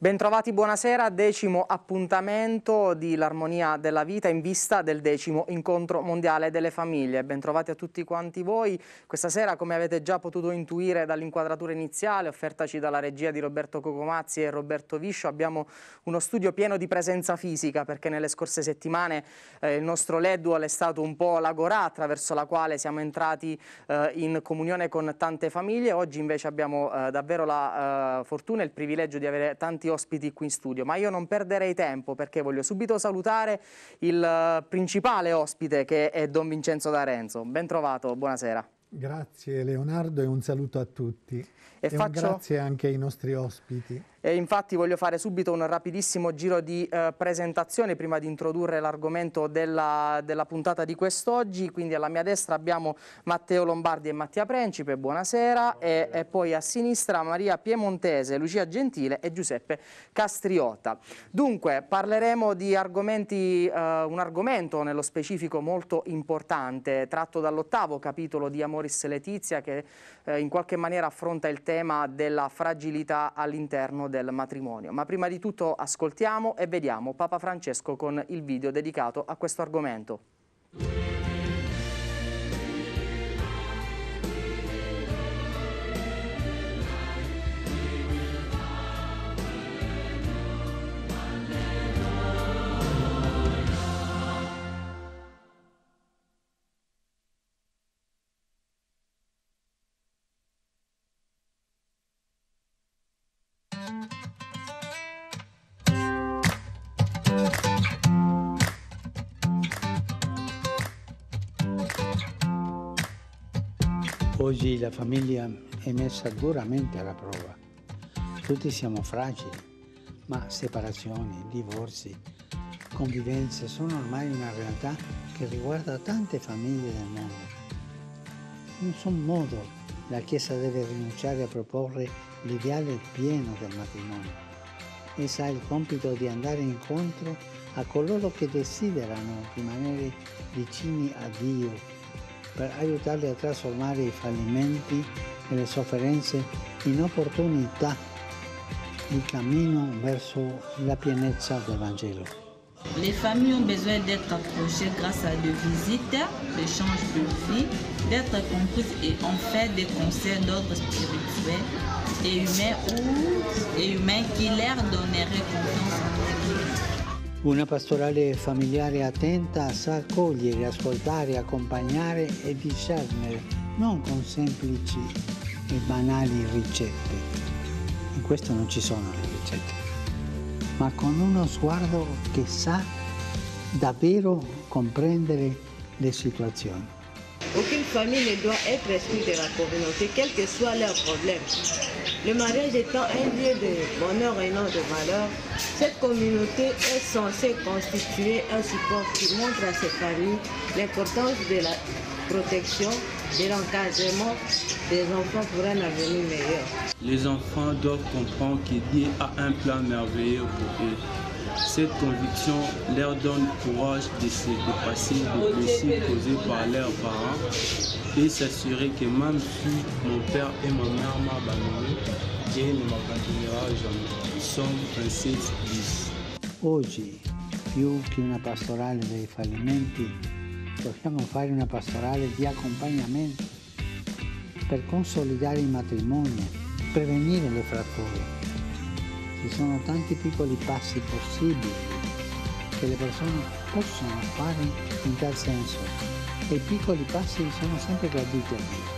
Bentrovati, buonasera. Decimo appuntamento di L'Armonia della Vita in vista del decimo incontro mondiale delle famiglie. Bentrovati a tutti quanti voi. Questa sera, come avete già potuto intuire dall'inquadratura iniziale, offertaci dalla regia di Roberto Cocomazzi e Roberto Viscio, abbiamo uno studio pieno di presenza fisica perché nelle scorse settimane eh, il nostro LEDUAL è stato un po' la gorà attraverso la quale siamo entrati eh, in comunione con tante famiglie. Oggi invece abbiamo eh, davvero la eh, fortuna e il privilegio di avere tanti ospiti qui in studio, ma io non perderei tempo perché voglio subito salutare il eh, principale ospite che è Don Vincenzo D'Arenzo. Ben trovato, buonasera. Grazie Leonardo e un saluto a tutti. E, e faccio... grazie anche ai nostri ospiti. Eh, infatti voglio fare subito un rapidissimo giro di eh, presentazione prima di introdurre l'argomento della, della, puntata di quest'oggi. Quindi alla mia destra abbiamo Matteo Lombardi e Mattia Principe, buonasera, buonasera. E, e, poi a sinistra Maria Piemontese, Lucia Gentile e Giuseppe Castriota. Dunque parleremo di argomenti, eh, un argomento nello specifico molto importante, tratto dall'ottavo capitolo di Amoris Letizia che eh, in qualche maniera affronta il tema della fragilità all'interno del del matrimonio. Ma prima di tutto ascoltiamo e vediamo Papa Francesco con il video dedicato a questo argomento. Oggi la famiglia è messa duramente alla prova. Tutti siamo fragili, ma separazioni, divorzi, convivenze sono ormai una realtà che riguarda tante famiglie del mondo. In nessun modo la Chiesa deve rinunciare a proporre l'ideale pieno del matrimonio. Essa ha il compito di andare incontro a coloro che desiderano rimanere vicini a Dio pour aiutarli à transformer les falliments et les souffrances en opportunités, di chemin vers la pienezza de l'Évangile. Les familles ont besoin d'être approchées grâce à des visites, des d'échanges de vie, d'être comprises et en fait des conseils d'ordre spirituel et humain, et humain qui leur donneraient confiance Una pastorale familiare attenta sa accogliere, ascoltare, accompagnare e discernere, non con semplici e banali ricette. In questo non ci sono le ricette, ma con uno sguardo che sa davvero comprendere le situazioni. Aucune famille ne doit être exclue de la communauté, quel que soit leur problème. Le mariage étant un lieu de bonheur et non de valeur, cette communauté est censée constituer un support qui montre à ses familles l'importance de la protection, et l'encadrement des enfants pour un avenir meilleur. Les enfants doivent comprendre qu'il y a un plan merveilleux pour eux cette conviction leur donne courage de se dépasser des blessures causées par leurs parents et s'assurer que même si mon père et ma mère m'abandonnent, Dieu ne m'abandonnera jamais. Somme 26, 10. Oggi, Aujourd'hui, che qu'une pastorale dei fallimenti, possiamo faire une pastorale di accompagnamento per consolidare i matrimoni, prevenire le fratture Ci sono tanti piccoli passi possibili che le persone possono fare in tal senso e i piccoli passi sono sempre graditi a me.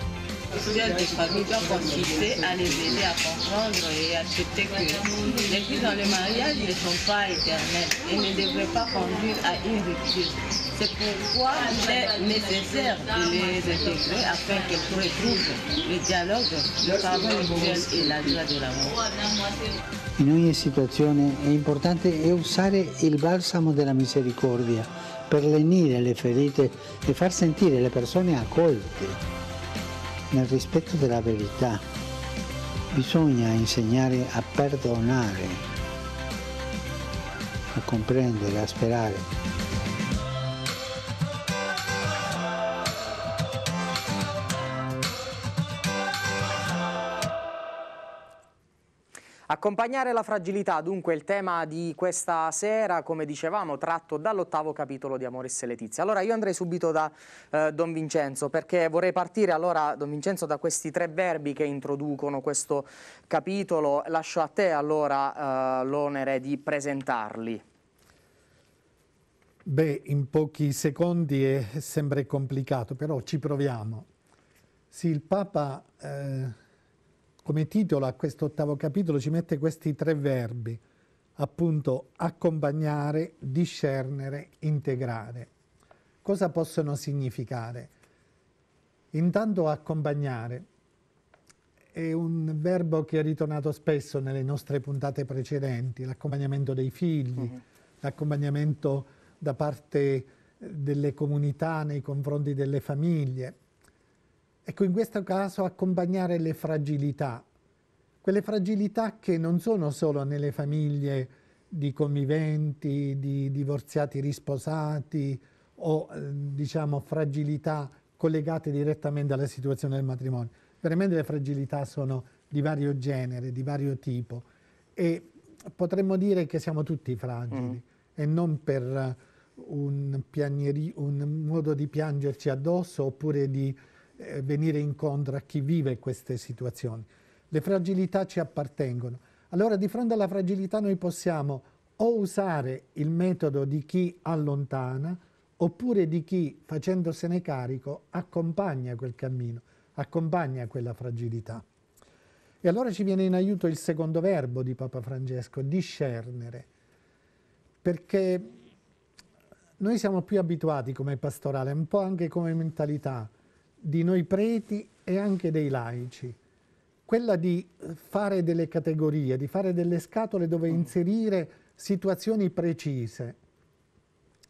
L'histoire des familles doit consister à les aider à comprendre et accepter que les filles dans le mariage ne sont pas éternelles et ne devraient pas conduire à une rupture. C'est pourquoi il est nécessaire de les intégrer afin qu'elles retrouvent le dialogue, le pardon mutuel e la joie dell'amore. In ogni situazione è importante usare il balsamo della misericordia per lenire le ferite e far sentire le persone accolte nel rispetto della verità. Bisogna insegnare a perdonare, a comprendere, a sperare Accompagnare la fragilità, dunque, il tema di questa sera, come dicevamo, tratto dall'ottavo capitolo di Amoris e Letizia. Allora io andrei subito da eh, Don Vincenzo, perché vorrei partire allora, Don Vincenzo, da questi tre verbi che introducono questo capitolo. Lascio a te allora eh, l'onere di presentarli. Beh, in pochi secondi è sempre complicato, però ci proviamo. Sì, il Papa eh, come titolo a questo ottavo capitolo ci mette questi tre verbi, appunto accompagnare, discernere, integrare. Cosa possono significare? Intanto accompagnare è un verbo che è ritornato spesso nelle nostre puntate precedenti, l'accompagnamento dei figli, mm-hmm. l'accompagnamento da parte delle comunità nei confronti delle famiglie. Ecco, in questo caso accompagnare le fragilità, quelle fragilità che non sono solo nelle famiglie di conviventi, di divorziati risposati o ehm, diciamo fragilità collegate direttamente alla situazione del matrimonio. Veramente le fragilità sono di vario genere, di vario tipo e potremmo dire che siamo tutti fragili mm. e non per un, un modo di piangerci addosso oppure di eh, venire incontro a chi vive queste situazioni. Le fragilità ci appartengono. Allora di fronte alla fragilità noi possiamo o usare il metodo di chi allontana oppure di chi facendosene carico accompagna quel cammino, accompagna quella fragilità. E allora ci viene in aiuto il secondo verbo di Papa Francesco, discernere, perché noi siamo più abituati come pastorale, un po' anche come mentalità, di noi preti e anche dei laici, quella di fare delle categorie, di fare delle scatole dove mm. inserire situazioni precise,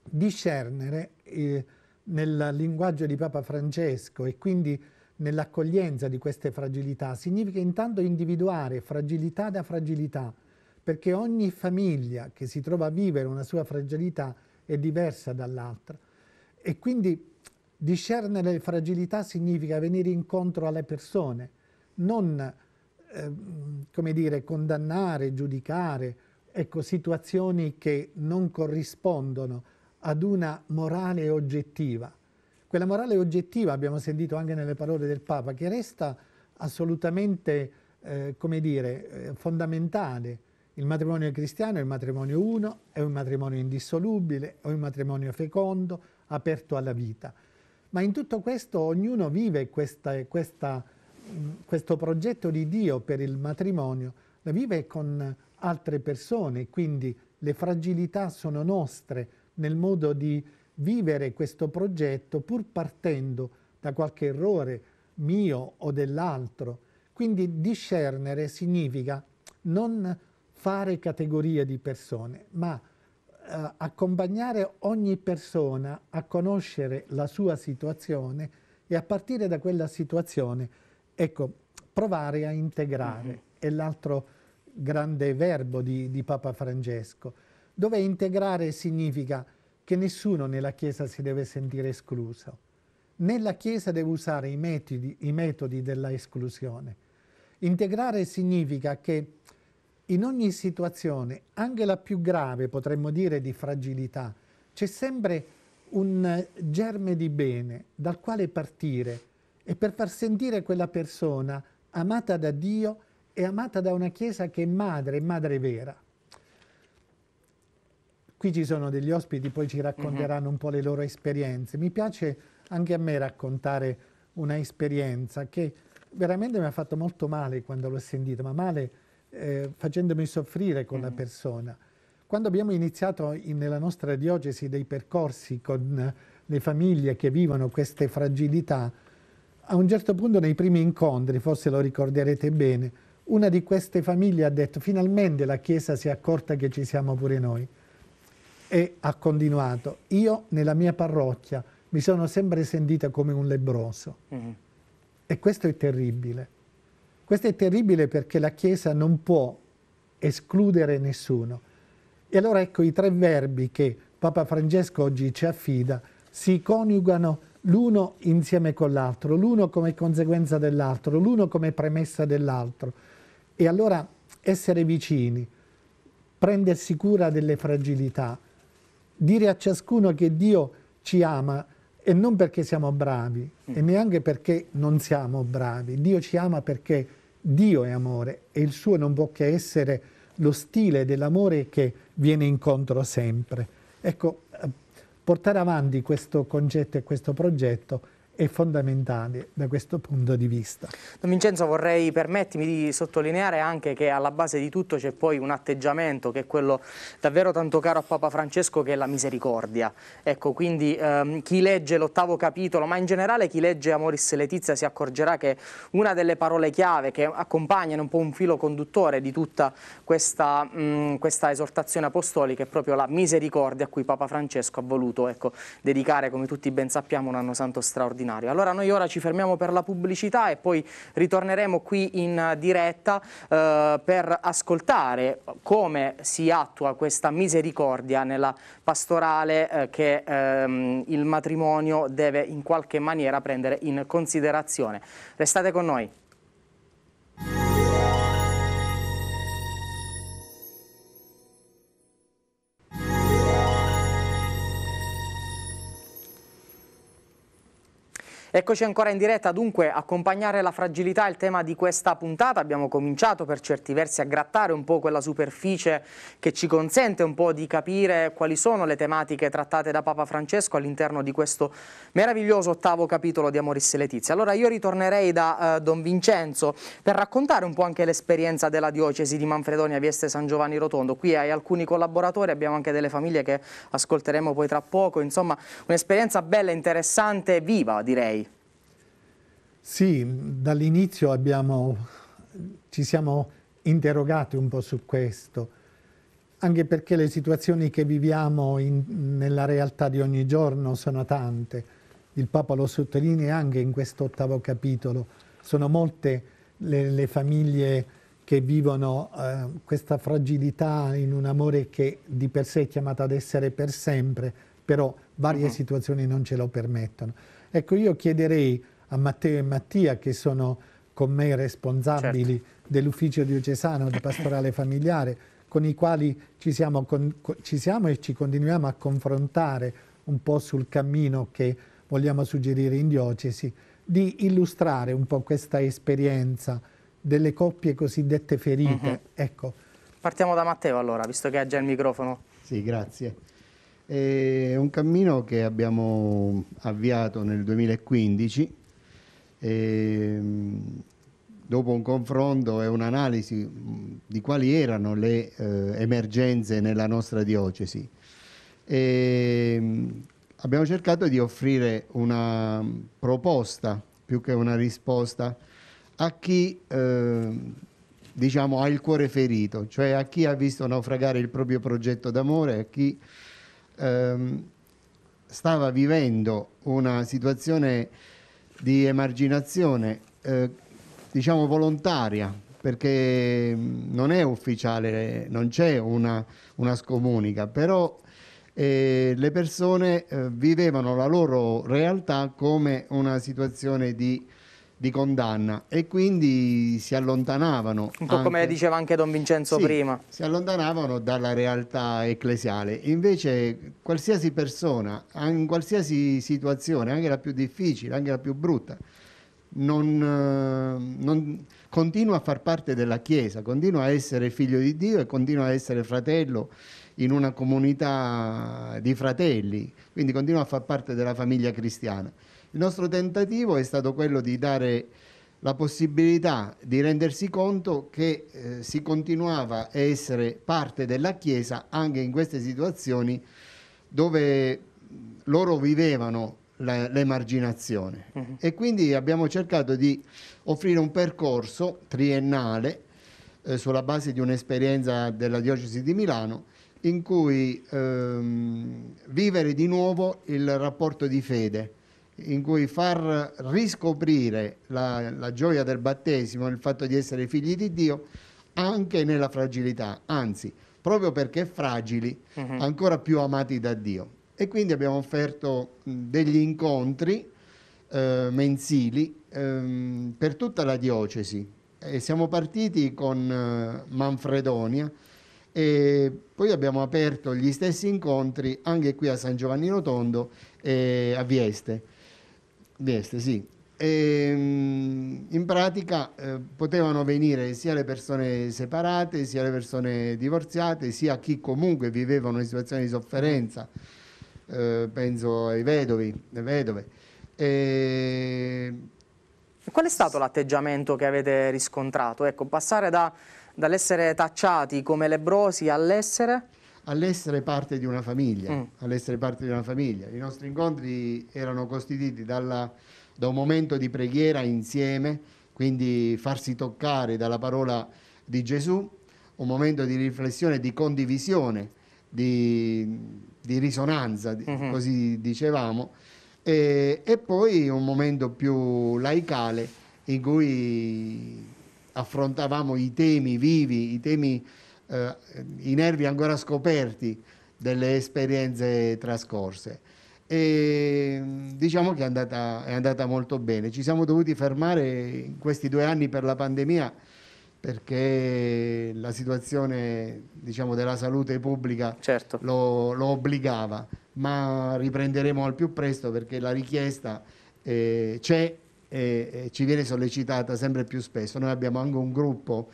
discernere eh, nel linguaggio di Papa Francesco e quindi nell'accoglienza di queste fragilità significa intanto individuare fragilità da fragilità, perché ogni famiglia che si trova a vivere una sua fragilità è diversa dall'altra. E quindi Discernere le fragilità significa venire incontro alle persone, non ehm, come dire, condannare, giudicare ecco, situazioni che non corrispondono ad una morale oggettiva. Quella morale oggettiva, abbiamo sentito anche nelle parole del Papa, che resta assolutamente eh, come dire, eh, fondamentale. Il matrimonio cristiano è un matrimonio uno, è un matrimonio indissolubile, è un matrimonio fecondo, aperto alla vita. Ma in tutto questo ognuno vive questa, questa, questo progetto di Dio per il matrimonio, la vive con altre persone, quindi le fragilità sono nostre nel modo di vivere questo progetto pur partendo da qualche errore mio o dell'altro. Quindi discernere significa non fare categorie di persone, ma eh, accompagnare ogni persona a conoscere la sua situazione e a partire da quella situazione, ecco, provare a integrare. Mm-hmm. È l'altro grande verbo di, di Papa Francesco, dove integrare significa che nessuno nella Chiesa si deve sentire escluso, né la Chiesa deve usare i metodi, i metodi della esclusione. Integrare significa che in ogni situazione, anche la più grave potremmo dire di fragilità, c'è sempre un germe di bene dal quale partire e per far sentire quella persona amata da Dio e amata da una Chiesa che è madre, madre vera. Qui ci sono degli ospiti, poi ci racconteranno mhm. un po' le loro esperienze. Mi piace anche a me raccontare una esperienza che veramente mi ha fatto molto male quando l'ho sentita, ma male eh, facendomi soffrire con mm. la persona. Quando abbiamo iniziato in, nella nostra diocesi dei percorsi con le famiglie che vivono queste fragilità, a un certo punto nei primi incontri, forse lo ricorderete bene, una di queste famiglie ha detto finalmente la Chiesa si è accorta che ci siamo pure noi e ha continuato. Io nella mia parrocchia mi sono sempre sentita come un lebroso mm. e questo è terribile. Questo è terribile perché la Chiesa non può escludere nessuno. E allora ecco i tre verbi che Papa Francesco oggi ci affida si coniugano l'uno insieme con l'altro, l'uno come conseguenza dell'altro, l'uno come premessa dell'altro. E allora essere vicini, prendersi cura delle fragilità, dire a ciascuno che Dio ci ama e non perché siamo bravi e mm. neanche perché non siamo bravi, Dio ci ama perché Dio è amore e il suo non può che essere lo stile dell'amore che viene incontro sempre. Ecco, eh, portare avanti questo concetto e questo progetto è fondamentale da questo punto di vista. Don Vincenzo vorrei permettimi di sottolineare anche che alla base di tutto c'è poi un atteggiamento che è quello davvero tanto caro a Papa Francesco che è la misericordia. Ecco quindi ehm, chi legge l'ottavo capitolo ma in generale chi legge Amoris Letizia si accorgerà che una delle parole chiave che accompagnano un po' un filo conduttore di tutta questa, mh, mm, questa esortazione apostolica è proprio la misericordia a cui Papa Francesco ha voluto ecco, dedicare come tutti ben sappiamo un anno santo straordinario scenario. Allora noi ora ci fermiamo per la pubblicità e poi ritorneremo qui in diretta eh, per ascoltare come si attua questa misericordia nella pastorale eh, che ehm, il matrimonio deve in qualche maniera prendere in considerazione. Restate con noi. Eccoci ancora in diretta, dunque accompagnare la fragilità è il tema di questa puntata, abbiamo cominciato per certi versi a grattare un po' quella superficie che ci consente un po' di capire quali sono le tematiche trattate da Papa Francesco all'interno di questo meraviglioso ottavo capitolo di Amoris Letizia. Allora io ritornerei da eh, Don Vincenzo per raccontare un po' anche l'esperienza della diocesi di Manfredonia Vieste San Giovanni Rotondo, qui hai alcuni collaboratori, abbiamo anche delle famiglie che ascolteremo poi tra poco, insomma un'esperienza bella, interessante, viva direi. Sì, dall'inizio abbiamo, ci siamo interrogati un po' su questo, anche perché le situazioni che viviamo in, nella realtà di ogni giorno sono tante. Il Papa lo sottolinea anche in questo ottavo capitolo. Sono molte le, le famiglie che vivono eh, questa fragilità in un amore che di per sé è chiamato ad essere per sempre, però varie uh mm-hmm. -huh. situazioni non ce lo permettono. Ecco, io chiederei a Matteo e Mattia che sono con me responsabili certo. dell'ufficio diocesano di pastorale familiare con i quali ci siamo, con, ci siamo e ci continuiamo a confrontare un po' sul cammino che vogliamo suggerire in diocesi di illustrare un po' questa esperienza delle coppie cosiddette ferite. Mm -hmm. ecco. Partiamo da Matteo allora, visto che ha già il microfono. Sì, grazie. È un cammino che abbiamo avviato nel 2015 e, ehm, dopo un confronto e un'analisi mm, di quali erano le eh, emergenze nella nostra diocesi, e, ehm, abbiamo cercato di offrire una mm, proposta più che una risposta a chi eh, diciamo, ha il cuore ferito, cioè a chi ha visto naufragare il proprio progetto d'amore, a chi eh, stava vivendo una situazione di emarginazione, eh, diciamo volontaria, perché non è ufficiale, non c'è una, una, scomunica, però eh, le persone eh, vivevano la loro realtà come una situazione di di condanna e quindi si allontanavano. Un po' anche, come diceva anche Don Vincenzo sì, prima. Si allontanavano dalla realtà ecclesiale. Invece qualsiasi persona, in qualsiasi situazione, anche la più difficile, anche la più brutta, non, eh, non, continua a far parte della Chiesa, continua a essere figlio di Dio e continua a essere fratello in una comunità di fratelli, quindi continua a far parte della famiglia cristiana. Il nostro tentativo è stato quello di dare la possibilità di rendersi conto che eh, si continuava a essere parte della Chiesa anche in queste situazioni dove loro vivevano l'emarginazione uh mhm. -huh. e quindi abbiamo cercato di offrire un percorso triennale eh, sulla base di un'esperienza della diocesi di Milano in cui ehm, vivere di nuovo il rapporto di fede in cui far riscoprire la, la gioia del battesimo, il fatto di essere figli di Dio, anche nella fragilità, anzi, proprio perché fragili, uh-huh. ancora più amati da Dio. E quindi abbiamo offerto degli incontri eh, mensili ehm, per tutta la diocesi. E siamo partiti con eh, Manfredonia e poi abbiamo aperto gli stessi incontri anche qui a San Giovanni Rotondo e a Vieste. Vieste, sì. E, ehm, in pratica eh, potevano venire sia le persone separate, sia le persone divorziate, sia chi comunque viveva una situazione di sofferenza, eh, penso ai vedovi, le vedove. E... Ehm, Qual è stato l'atteggiamento che avete riscontrato? Ecco, passare da, dall'essere tacciati come lebrosi all'essere all'essere parte di una famiglia, mm. all'essere parte di una famiglia. I nostri incontri erano costituiti dalla, da un momento di preghiera insieme, quindi farsi toccare dalla parola di Gesù, un momento di riflessione, di condivisione, di, di risonanza, mm-hmm. così dicevamo, e, e poi un momento più laicale in cui affrontavamo i temi vivi, i temi eh, i nervi ancora scoperti delle esperienze trascorse. E diciamo che è andata, è andata molto bene. Ci siamo dovuti fermare in questi due anni per la pandemia perché la situazione diciamo, della salute pubblica certo. lo, lo, obbligava, ma riprenderemo al più presto perché la richiesta eh, c'è e, e ci viene sollecitata sempre più spesso. Noi abbiamo anche un gruppo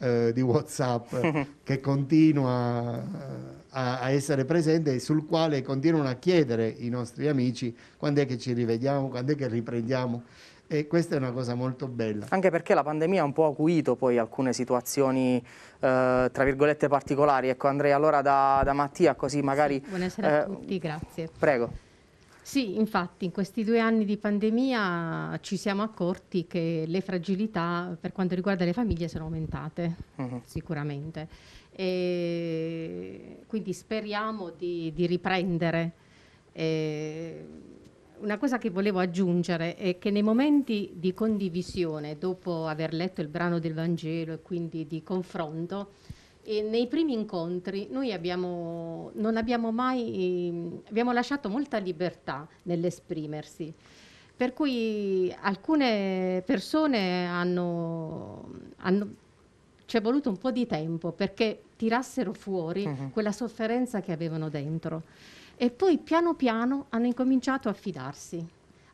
eh, di WhatsApp che continua eh, a, a, essere presente e sul quale continuano a chiedere i nostri amici quando è che ci rivediamo, quando è che riprendiamo. E questa è una cosa molto bella. Anche perché la pandemia ha un po' acuito poi alcune situazioni, eh, tra virgolette, particolari. Ecco Andrea, allora da, da Mattia così magari... Sì, buonasera eh, a tutti, grazie. Prego. Sì, infatti in questi due anni di pandemia ci siamo accorti che le fragilità per quanto riguarda le famiglie sono aumentate, uh-huh. sicuramente. E quindi speriamo di, di riprendere. E una cosa che volevo aggiungere è che nei momenti di condivisione, dopo aver letto il brano del Vangelo e quindi di confronto, e nei primi incontri noi abbiamo, non abbiamo mai, abbiamo lasciato molta libertà nell'esprimersi, per cui alcune persone hanno, hanno ci è voluto un po' di tempo perché tirassero fuori uh-huh. quella sofferenza che avevano dentro e poi piano piano hanno incominciato a fidarsi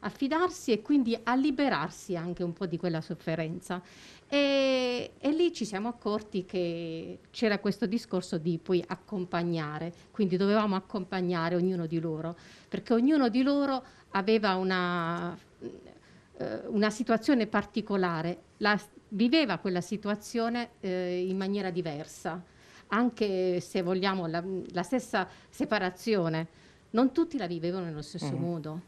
a fidarsi e quindi a liberarsi anche un po' di quella sofferenza e, e, lì ci siamo accorti che c'era questo discorso di poi accompagnare, quindi dovevamo accompagnare ognuno di loro, perché ognuno di loro aveva una, eh, una situazione particolare, la, viveva quella situazione eh, in maniera diversa, anche se vogliamo la, la, stessa separazione, non tutti la vivevano nello stesso mm. modo.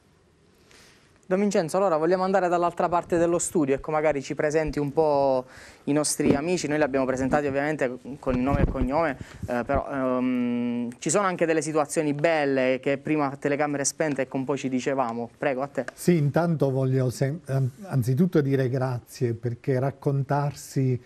Don Vincenzo, allora vogliamo andare dall'altra parte dello studio, ecco magari ci presenti un po' i nostri amici, noi li abbiamo presentati ovviamente con il nome e cognome, eh, però ehm, ci sono anche delle situazioni belle che prima telecamere spente e con poi ci dicevamo, prego a te. Sì, intanto voglio anzitutto dire grazie perché raccontarsi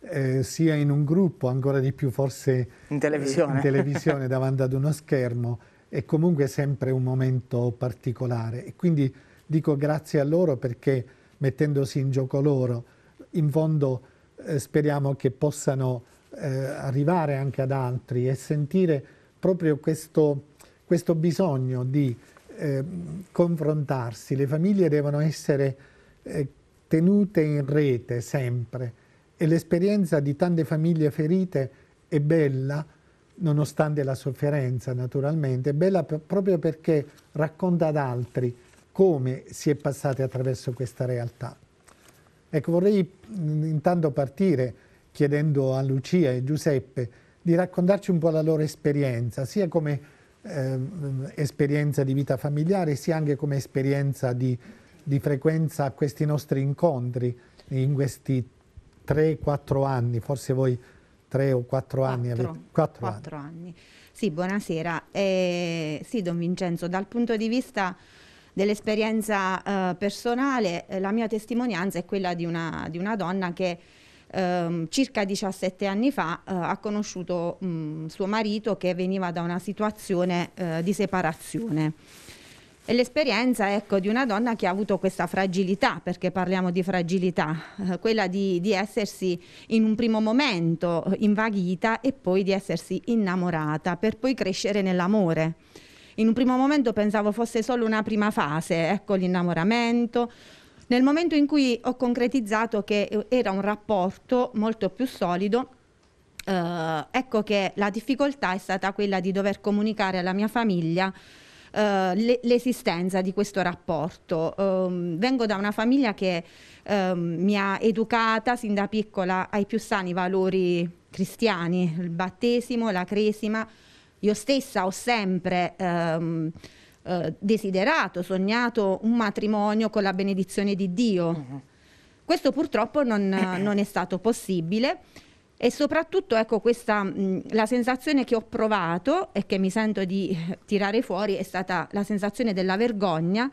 eh, sia in un gruppo, ancora di più forse in televisione, in televisione davanti ad uno schermo, è comunque sempre un momento particolare e quindi dico grazie a loro perché mettendosi in gioco loro, in fondo eh, speriamo che possano eh, arrivare anche ad altri e sentire proprio questo, questo bisogno di eh, confrontarsi. Le famiglie devono essere eh, tenute in rete sempre e l'esperienza di tante famiglie ferite è bella, nonostante la sofferenza naturalmente, è bella proprio perché racconta ad altri come si è passati attraverso questa realtà. Ecco, vorrei mm, intanto partire chiedendo a Lucia e Giuseppe di raccontarci un po' la loro esperienza, sia come eh, esperienza di vita familiare, sia anche come esperienza di, di frequenza a questi nostri incontri in questi 3-4 anni, forse voi 3 o 4 anni 4, avete... 4, 4 anni. anni. Sì, buonasera. Eh, sì, Don Vincenzo, dal punto di vista dell'esperienza eh, personale, eh, la mia testimonianza è quella di una, di una donna che ehm, circa 17 anni fa eh, ha conosciuto mh, mm, suo marito che veniva da una situazione eh, di separazione. E l'esperienza ecco, di una donna che ha avuto questa fragilità, perché parliamo di fragilità, eh, quella di, di, essersi in un primo momento invaghita e poi di essersi innamorata per poi crescere nell'amore. In un primo momento pensavo fosse solo una prima fase, ecco l'innamoramento. Nel momento in cui ho concretizzato che eh, era un rapporto molto più solido, eh, ecco che la difficoltà è stata quella di dover comunicare alla mia famiglia eh, l'esistenza di questo rapporto. Eh, vengo da una famiglia che ehm, mi ha educata sin da piccola ai più sani valori cristiani, il battesimo, la cresima, io stessa ho sempre ehm, eh, desiderato, sognato un matrimonio con la benedizione di Dio. Mm-hmm. Questo purtroppo non, non, è stato possibile e soprattutto ecco, questa, mh, mm, la sensazione che ho provato e che mi sento di eh, tirare fuori è stata la sensazione della vergogna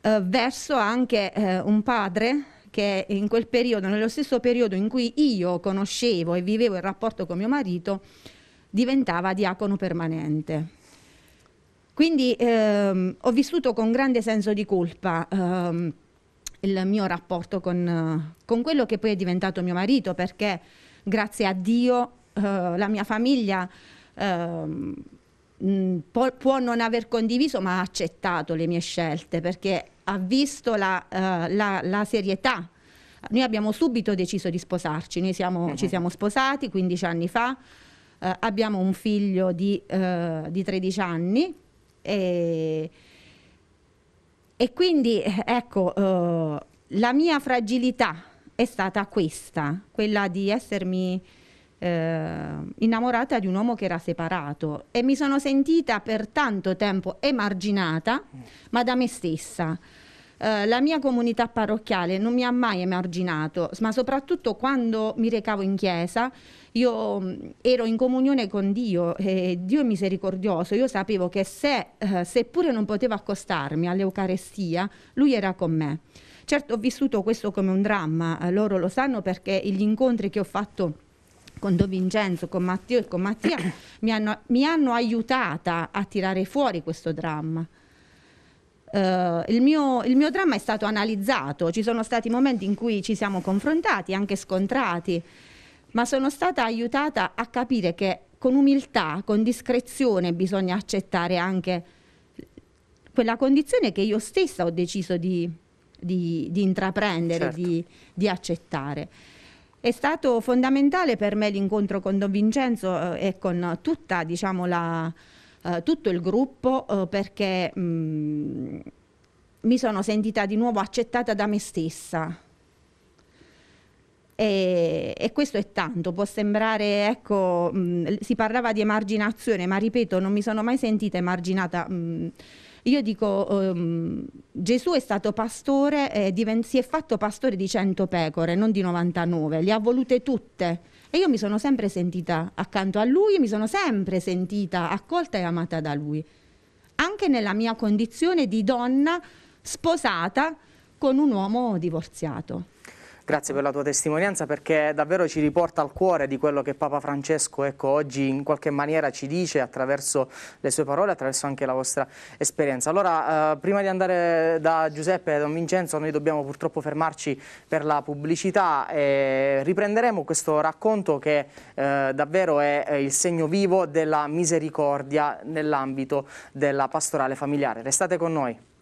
eh, verso anche eh, un padre che in quel periodo, nello stesso periodo in cui io conoscevo e vivevo il rapporto con mio marito, diventava diacono permanente. Quindi ehm, ho vissuto con grande senso di colpa ehm, il mio rapporto con, con, quello che poi è diventato mio marito, perché grazie a Dio eh, la mia famiglia ehm, può, può, non aver condiviso, ma ha accettato le mie scelte, perché ha visto la, eh, la, la serietà. Noi abbiamo subito deciso di sposarci, noi siamo, uh -huh. ci eh. siamo sposati 15 anni fa, eh, abbiamo un figlio di, eh, di 13 anni e, e quindi ecco eh, la mia fragilità è stata questa, quella di essermi eh, innamorata di un uomo che era separato e mi sono sentita per tanto tempo emarginata, ma da me stessa. Uh, la mia comunità parrocchiale non mi ha mai emarginato, ma soprattutto quando mi recavo in chiesa io mm, ero in comunione con Dio e Dio è misericordioso, io sapevo che se, eh, seppure non potevo accostarmi all'Eucarestia, lui era con me. Certo ho vissuto questo come un dramma, eh, loro lo sanno perché gli incontri che ho fatto con Don Vincenzo, con Matteo e con Mattia mi hanno, mi hanno aiutata a tirare fuori questo dramma. Uh, il, mio, il, mio, dramma è stato analizzato, ci sono stati momenti in cui ci siamo confrontati, anche scontrati ma sono stata aiutata a capire che con umiltà, con discrezione bisogna accettare anche quella condizione che io stessa ho deciso di, di, di intraprendere, certo. di, di accettare. È stato fondamentale per me l'incontro con Don Vincenzo eh, e con tutta, diciamo, la, eh, tutto il gruppo eh, perché mh, mm, mi sono sentita di nuovo accettata da me stessa, e, e, questo è tanto, può sembrare, ecco, mh, mm, si parlava di emarginazione, ma ripeto, non mi sono mai sentita emarginata. Mh, mm. io dico, um, Gesù è stato pastore, eh, diven- si è fatto pastore di 100 pecore, non di 99, le ha volute tutte. E io mi sono sempre sentita accanto a lui, mi sono sempre sentita accolta e amata da lui. Anche nella mia condizione di donna sposata con un uomo divorziato. Grazie per la tua testimonianza perché davvero ci riporta al cuore di quello che Papa Francesco ecco, oggi in qualche maniera ci dice attraverso le sue parole, attraverso anche la vostra esperienza. Allora, eh, prima di andare da Giuseppe e Don Vincenzo, noi dobbiamo purtroppo fermarci per la pubblicità e riprenderemo questo racconto che eh, davvero è il segno vivo della misericordia nell'ambito della pastorale familiare. Restate con noi.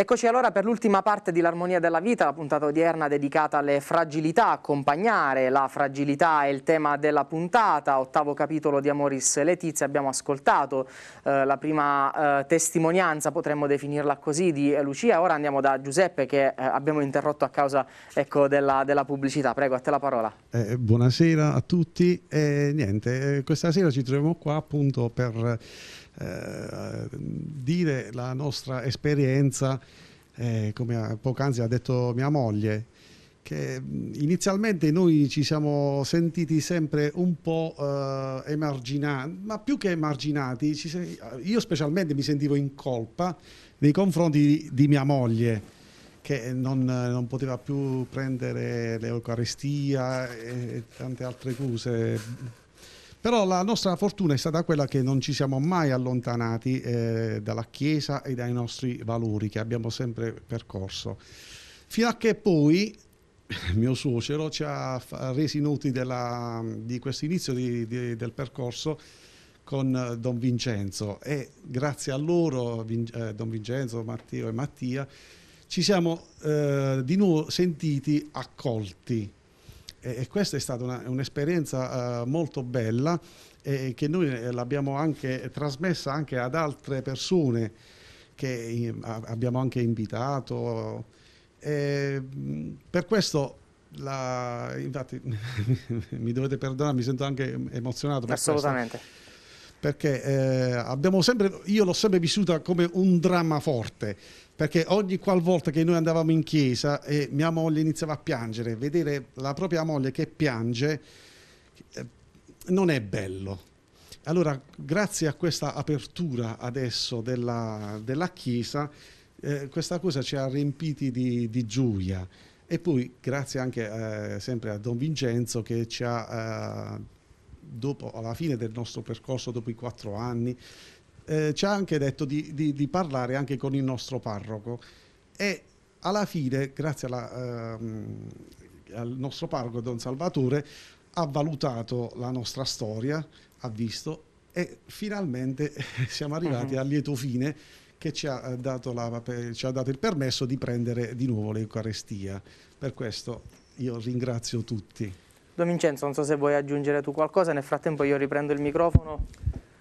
Eccoci allora per l'ultima parte di L'armonia della vita, la puntata odierna dedicata alle fragilità, accompagnare la fragilità è il tema della puntata, ottavo capitolo di Amoris Letizia, abbiamo ascoltato eh, la prima eh, testimonianza, potremmo definirla così, di Lucia, ora andiamo da Giuseppe che eh, abbiamo interrotto a causa ecco, della, della, pubblicità, prego a te la parola. Eh, buonasera a tutti, eh, niente, eh, questa sera ci troviamo qua appunto per eh, dire la nostra esperienza, eh, come poc'anzi ha detto mia moglie, che mm, inizialmente noi ci siamo sentiti sempre un po' eh, emarginati, ma più che emarginati, io specialmente mi sentivo in colpa nei confronti di, di mia moglie che non, non, poteva più prendere l'Eucaristia e tante altre cose però la nostra fortuna è stata quella che non ci siamo mai allontanati eh, dalla Chiesa e dai nostri valori che abbiamo sempre percorso. Fino a che poi mio suocero ci ha resi noti della, di questo inizio di, di, del percorso con eh, Don Vincenzo e grazie a loro, eh, Don Vincenzo, Matteo e Mattia, ci siamo eh, di nuovo sentiti accolti e, e questa è stata un'esperienza uh, molto bella e, che noi eh, l'abbiamo anche trasmessa anche ad altre persone che eh, abbiamo anche invitato. E mm, per questo, la, infatti, mi dovete perdonare, mi sento anche emozionato. Per Assolutamente. Questo, perché eh, abbiamo sempre, io l'ho sempre vissuta come un dramma forte perché ogni qualvolta che noi andavamo in chiesa e mia moglie iniziava a piangere, vedere la propria moglie che piange eh, non è bello. Allora, grazie a questa apertura adesso della, della Chiesa, eh, questa cosa ci ha riempiti di, di gioia. E poi grazie anche eh, sempre a Don Vincenzo che ci ha, eh, dopo, alla fine del nostro percorso, dopo i quattro anni, eh, ci ha anche detto di, di, di, parlare anche con il nostro parroco e alla fine, grazie alla, ehm, al nostro parroco Don Salvatore, ha valutato la nostra storia, ha visto e finalmente siamo arrivati uh-huh. al lieto fine che ci ha, eh, la, ci ha, dato il permesso di prendere di nuovo l'Eucarestia. Per questo io ringrazio tutti. Don Vincenzo, non so se vuoi aggiungere tu qualcosa, nel frattempo io riprendo il microfono.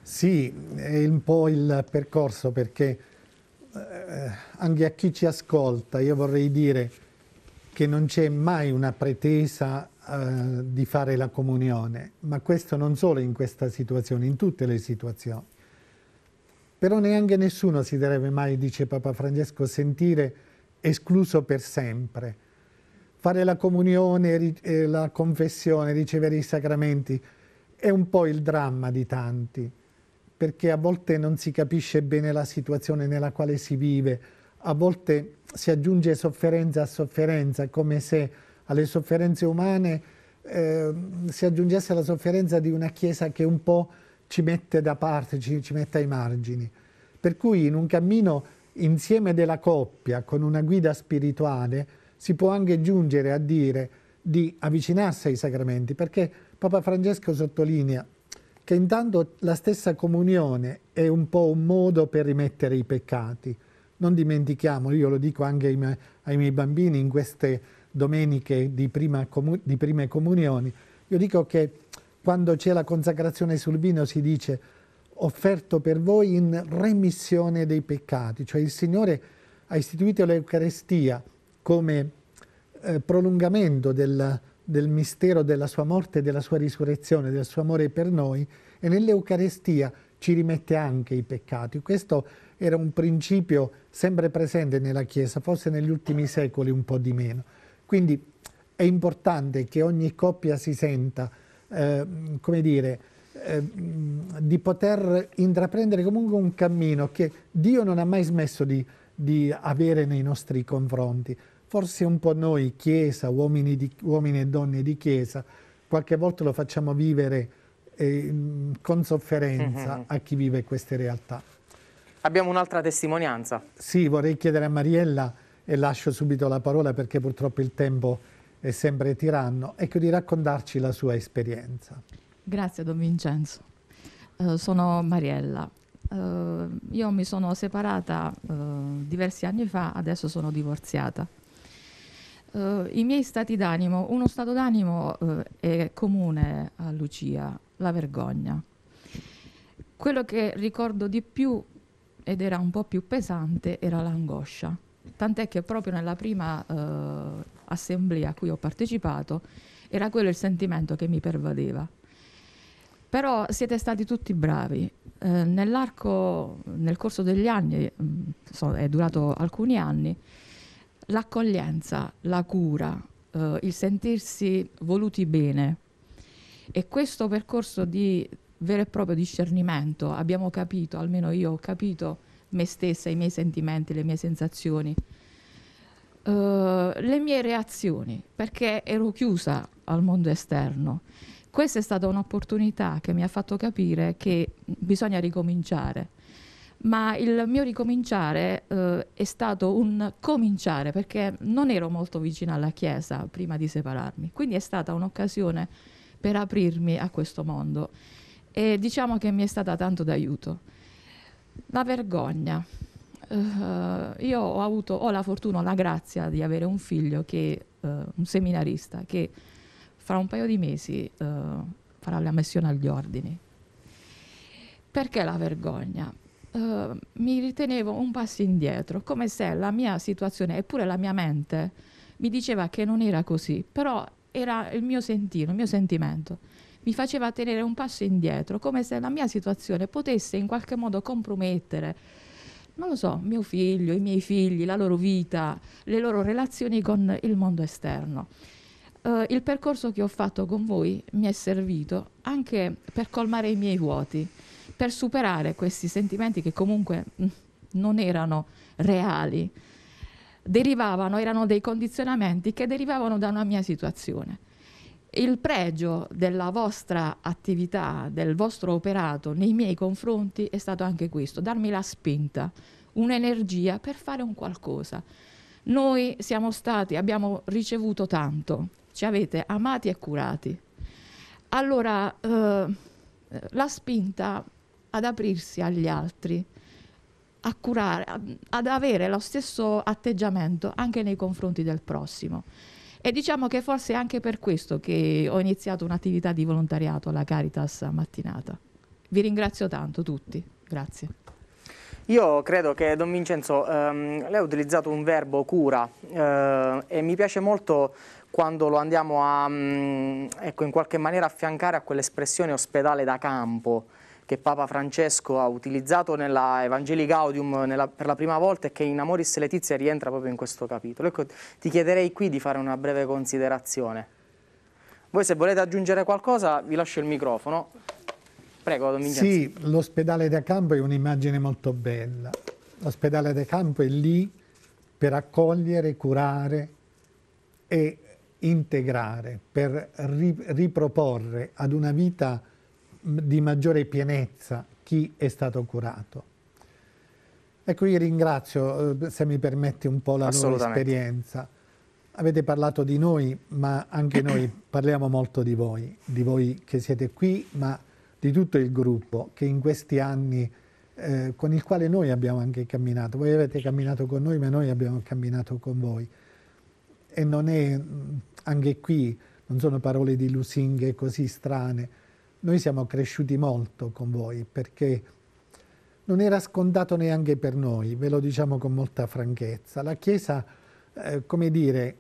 Sì, è un po' il percorso perché eh, anche a chi ci ascolta io vorrei dire che non c'è mai una pretesa eh, di fare la comunione, ma questo non solo in questa situazione, in tutte le situazioni. Però neanche nessuno si deve mai, dice Papa Francesco, sentire escluso per sempre. Fare la comunione, eh, la confessione, ricevere i sacramenti è un po' il dramma di tanti perché a volte non si capisce bene la situazione nella quale si vive, a volte si aggiunge sofferenza a sofferenza, come se alle sofferenze umane eh, si aggiungesse la sofferenza di una Chiesa che un po' ci mette da parte, ci, ci mette ai margini. Per cui in un cammino insieme della coppia, con una guida spirituale, si può anche giungere a dire di avvicinarsi ai sacramenti, perché Papa Francesco sottolinea che intanto la stessa comunione è un po' un modo per rimettere i peccati. Non dimentichiamo, io lo dico anche ai, miei, ai miei bambini in queste domeniche di, prima, di prime comunioni, io dico che quando c'è la consacrazione sul vino si dice offerto per voi in remissione dei peccati, cioè il Signore ha istituito l'Eucarestia come eh, prolungamento della, del mistero della sua morte, della sua risurrezione, del suo amore per noi e nell'Eucarestia ci rimette anche i peccati. Questo era un principio sempre presente nella Chiesa, forse negli ultimi secoli un po' di meno. Quindi è importante che ogni coppia si senta, eh, come dire, eh, di poter intraprendere comunque un cammino che Dio non ha mai smesso di, di avere nei nostri confronti forse un po' noi, Chiesa, uomini, di, uomini, e donne di Chiesa, qualche volta lo facciamo vivere eh, con sofferenza mm-hmm. a chi vive queste realtà. Abbiamo un'altra testimonianza. Sì, vorrei chiedere a Mariella, e lascio subito la parola perché purtroppo il tempo è sempre tiranno, ecco di raccontarci la sua esperienza. Grazie Don Vincenzo. Uh, sono Mariella, Uh, io mi sono separata uh, diversi anni fa, adesso sono divorziata. Uh, I miei stati d'animo, uno stato d'animo uh, è comune a Lucia, la vergogna. Quello che ricordo di più ed era un po' più pesante era l'angoscia, tant'è che proprio nella prima uh, assemblea a cui ho partecipato era quello il sentimento che mi pervadeva. Però siete stati tutti bravi. nell'arco, nel corso degli anni, mh, mm, so, è durato alcuni anni, l'accoglienza, la cura, eh, il sentirsi voluti bene. E questo percorso di vero e proprio discernimento abbiamo capito, almeno io ho capito me stessa, i miei sentimenti, le mie sensazioni, eh, le mie reazioni, perché ero chiusa al mondo esterno. Questa è stata un'opportunità che mi ha fatto capire che bisogna ricominciare ma il mio ricominciare eh, è stato un cominciare perché non ero molto vicina alla Chiesa prima di separarmi, quindi è stata un'occasione per aprirmi a questo mondo e diciamo che mi è stata tanto d'aiuto. La vergogna. Uh, io ho avuto ho la fortuna, la grazia di avere un figlio che, uh, un seminarista, che fra un paio di mesi uh, farà la missione agli ordini. Perché la vergogna? Ehm, mi ritenevo un passo indietro, come se la mia situazione, eppure la mia mente, mi diceva che non era così, però era il mio sentire, il mio sentimento. Mi faceva tenere un passo indietro, come se la mia situazione potesse in qualche modo compromettere, non lo so, mio figlio, i miei figli, la loro vita, le loro relazioni con il mondo esterno. Uh, il percorso che ho fatto con voi mi è servito anche per colmare i miei vuoti per superare questi sentimenti che comunque mm, non erano reali, derivavano, erano dei condizionamenti che derivavano da una mia situazione. Il pregio della vostra attività, del vostro operato nei miei confronti è stato anche questo, darmi la spinta, un'energia per fare un qualcosa. Noi siamo stati, abbiamo ricevuto tanto, ci avete amati e curati. Allora, eh, la spinta ad aprirsi agli altri, a curare, ad avere lo stesso atteggiamento anche nei confronti del prossimo. E diciamo che forse è anche per questo che ho iniziato un'attività di volontariato alla Caritas mattinata. Vi ringrazio tanto tutti, grazie. Io credo che Don Vincenzo, ehm, lei ha utilizzato un verbo cura eh, e mi piace molto quando lo andiamo a, mm, ecco, in qualche maniera affiancare a quell'espressione ospedale da campo, che Papa Francesco ha utilizzato nella Evangelii Gaudium nella, per la prima volta e che in Amoris Letizia rientra proprio in questo capitolo. Ecco, ti chiederei qui di fare una breve considerazione. Voi se volete aggiungere qualcosa vi lascio il microfono. Prego, Dominguez. Sì, l'ospedale da campo è un'immagine molto bella. L'ospedale da campo è lì per accogliere, curare e integrare, per riproporre ad una vita di maggiore pienezza chi è stato curato. Ecco, io ringrazio, eh, se mi permette un po' la loro esperienza. Avete parlato di noi, ma anche noi parliamo molto di voi, di voi che siete qui, ma di tutto il gruppo che in questi anni, eh, con il quale noi abbiamo anche camminato. Voi avete camminato con noi, ma noi abbiamo camminato con voi. E non è, mm, anche qui, non sono parole di lusinghe così strane, noi siamo cresciuti molto con voi perché non era scontato neanche per noi, ve lo diciamo con molta franchezza. La Chiesa, eh, come dire,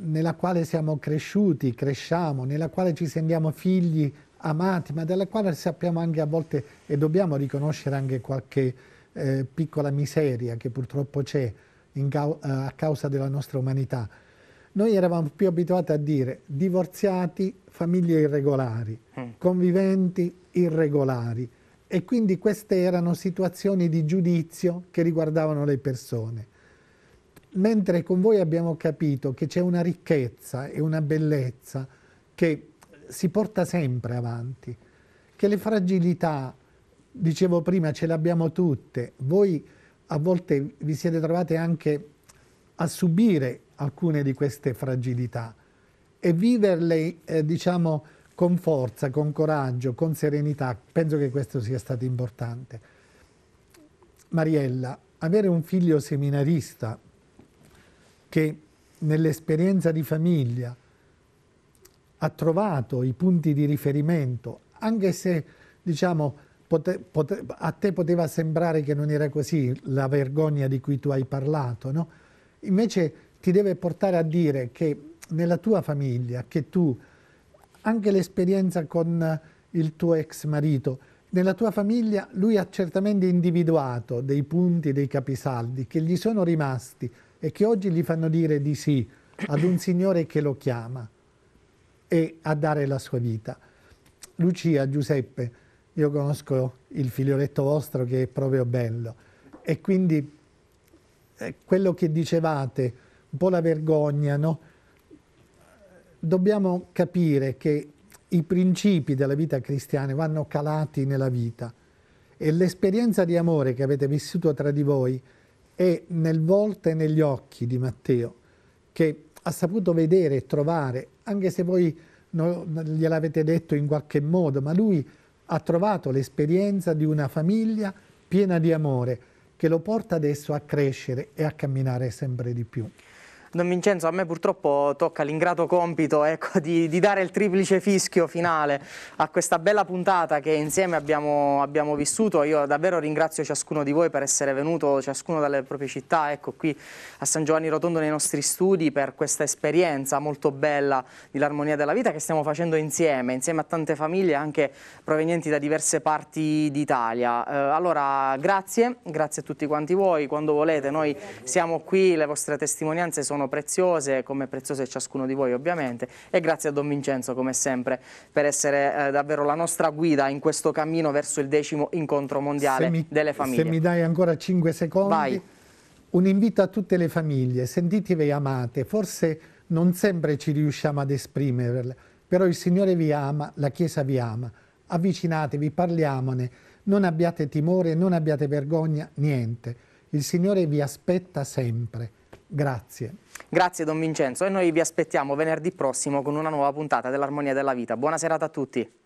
nella quale siamo cresciuti, cresciamo, nella quale ci sentiamo figli amati, ma della quale sappiamo anche a volte e dobbiamo riconoscere anche qualche eh, piccola miseria che purtroppo c'è ca eh, a causa della nostra umanità. Noi eravamo più abituati a dire divorziati, famiglie irregolari, mm. conviventi irregolari e quindi queste erano situazioni di giudizio che riguardavano le persone. Mentre con voi abbiamo capito che c'è una ricchezza e una bellezza che si porta sempre avanti, che le fragilità, dicevo prima, ce le abbiamo tutte. Voi a volte vi siete trovate anche a subire alcune di queste fragilità e viverle, eh, diciamo, con forza, con coraggio, con serenità. Penso che questo sia stato importante. Mariella, avere un figlio seminarista che nell'esperienza di famiglia ha trovato i punti di riferimento, anche se diciamo, a te poteva sembrare che non era così la vergogna di cui tu hai parlato, no? invece ti deve portare a dire che nella tua famiglia, che tu, anche l'esperienza con il tuo ex marito, nella tua famiglia lui ha certamente individuato dei punti, dei capisaldi che gli sono rimasti e che oggi gli fanno dire di sì ad un Signore che lo chiama e a dare la sua vita. Lucia, Giuseppe, io conosco il figlioletto vostro che è proprio bello e quindi eh, quello che dicevate un po' la vergogna, no? Dobbiamo capire che i principi della vita cristiana vanno calati nella vita e l'esperienza di amore che avete vissuto tra di voi è nel volto e negli occhi di Matteo, che ha saputo vedere e trovare, anche se voi non gliel'avete detto in qualche modo, ma lui ha trovato l'esperienza di una famiglia piena di amore che lo porta adesso a crescere e a camminare sempre di più. Don Vincenzo, a me purtroppo tocca l'ingrato compito ecco, di, di, dare il triplice fischio finale a questa bella puntata che insieme abbiamo, abbiamo, vissuto. Io davvero ringrazio ciascuno di voi per essere venuto, ciascuno dalle proprie città, ecco qui a San Giovanni Rotondo nei nostri studi per questa esperienza molto bella di l'armonia della vita che stiamo facendo insieme, insieme a tante famiglie anche provenienti da diverse parti d'Italia. Eh, allora, grazie, grazie a tutti quanti voi, quando volete, noi siamo qui, le vostre testimonianze sono sono preziose, come preziose ciascuno di voi ovviamente, e grazie a Don Vincenzo come sempre per essere eh, davvero la nostra guida in questo cammino verso il decimo incontro mondiale mi, delle famiglie. Se mi dai ancora 5 secondi, Vai. un invito a tutte le famiglie, sentitevi amate, forse non sempre ci riusciamo ad esprimerle, però il Signore vi ama, la Chiesa vi ama, avvicinatevi, parliamone, non abbiate timore, non abbiate vergogna, niente. Il Signore vi aspetta sempre. Grazie. Grazie Don Vincenzo e noi vi aspettiamo venerdì prossimo con una nuova puntata dell'Armonia della Vita. Buona serata a tutti.